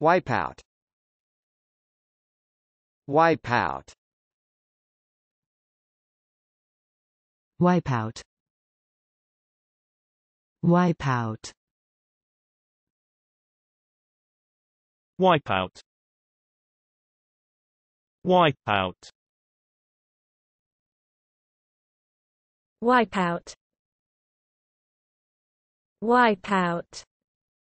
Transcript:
Wipeout Wipeout Wipeout Wipeout Wipeout Wipeout Wipeout Wipeout